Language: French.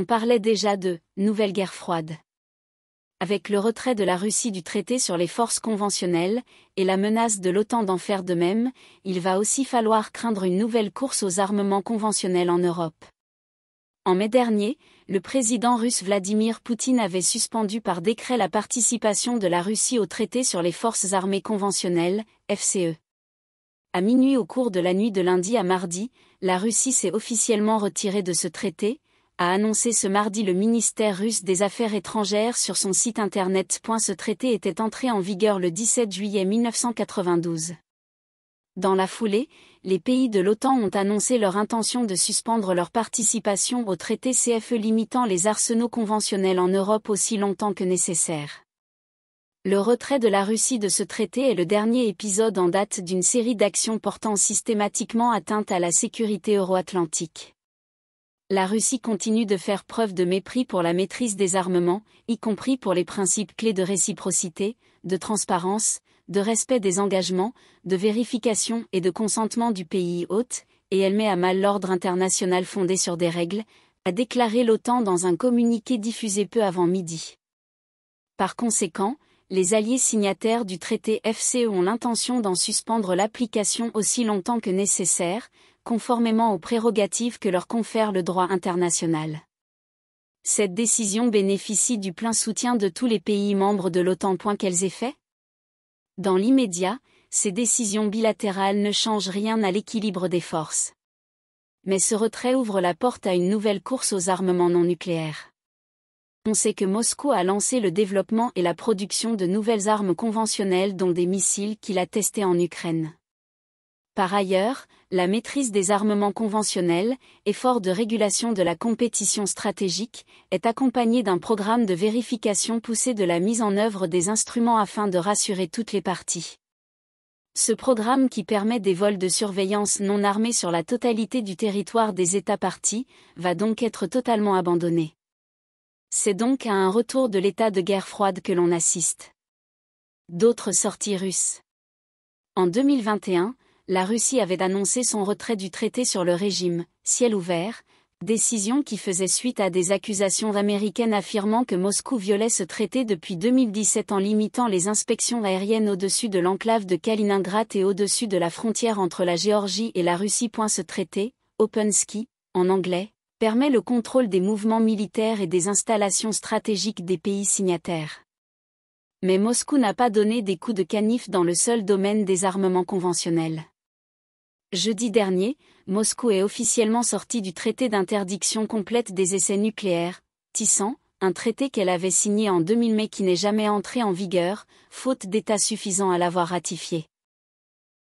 on parlait déjà de nouvelle guerre froide. Avec le retrait de la Russie du traité sur les forces conventionnelles, et la menace de l'OTAN d'en faire de même, il va aussi falloir craindre une nouvelle course aux armements conventionnels en Europe. En mai dernier, le président russe Vladimir Poutine avait suspendu par décret la participation de la Russie au traité sur les forces armées conventionnelles, FCE. À minuit au cours de la nuit de lundi à mardi, la Russie s'est officiellement retirée de ce traité, a annoncé ce mardi le ministère russe des Affaires étrangères sur son site internet. Ce traité était entré en vigueur le 17 juillet 1992. Dans la foulée, les pays de l'OTAN ont annoncé leur intention de suspendre leur participation au traité CFE limitant les arsenaux conventionnels en Europe aussi longtemps que nécessaire. Le retrait de la Russie de ce traité est le dernier épisode en date d'une série d'actions portant systématiquement atteinte à la sécurité euro-atlantique la Russie continue de faire preuve de mépris pour la maîtrise des armements, y compris pour les principes clés de réciprocité, de transparence, de respect des engagements, de vérification et de consentement du pays hôte, et elle met à mal l'ordre international fondé sur des règles, a déclaré l'OTAN dans un communiqué diffusé peu avant midi. Par conséquent, les alliés signataires du traité FCE ont l'intention d'en suspendre l'application aussi longtemps que nécessaire, conformément aux prérogatives que leur confère le droit international. Cette décision bénéficie du plein soutien de tous les pays membres de l'OTAN. point Quels effets Dans l'immédiat, ces décisions bilatérales ne changent rien à l'équilibre des forces. Mais ce retrait ouvre la porte à une nouvelle course aux armements non nucléaires on sait que Moscou a lancé le développement et la production de nouvelles armes conventionnelles dont des missiles qu'il a testés en Ukraine. Par ailleurs, la maîtrise des armements conventionnels, effort de régulation de la compétition stratégique, est accompagnée d'un programme de vérification poussé de la mise en œuvre des instruments afin de rassurer toutes les parties. Ce programme qui permet des vols de surveillance non armés sur la totalité du territoire des États partis, va donc être totalement abandonné. C'est donc à un retour de l'état de guerre froide que l'on assiste. D'autres sorties russes. En 2021, la Russie avait annoncé son retrait du traité sur le régime, ciel ouvert, décision qui faisait suite à des accusations américaines affirmant que Moscou violait ce traité depuis 2017 en limitant les inspections aériennes au-dessus de l'enclave de Kaliningrad et au-dessus de la frontière entre la Géorgie et la Russie. Ce traité, Open en anglais, permet le contrôle des mouvements militaires et des installations stratégiques des pays signataires. Mais Moscou n'a pas donné des coups de canif dans le seul domaine des armements conventionnels. Jeudi dernier, Moscou est officiellement sortie du traité d'interdiction complète des essais nucléaires, tissant, un traité qu'elle avait signé en 2000 mais qui n'est jamais entré en vigueur, faute d'État suffisant à l'avoir ratifié.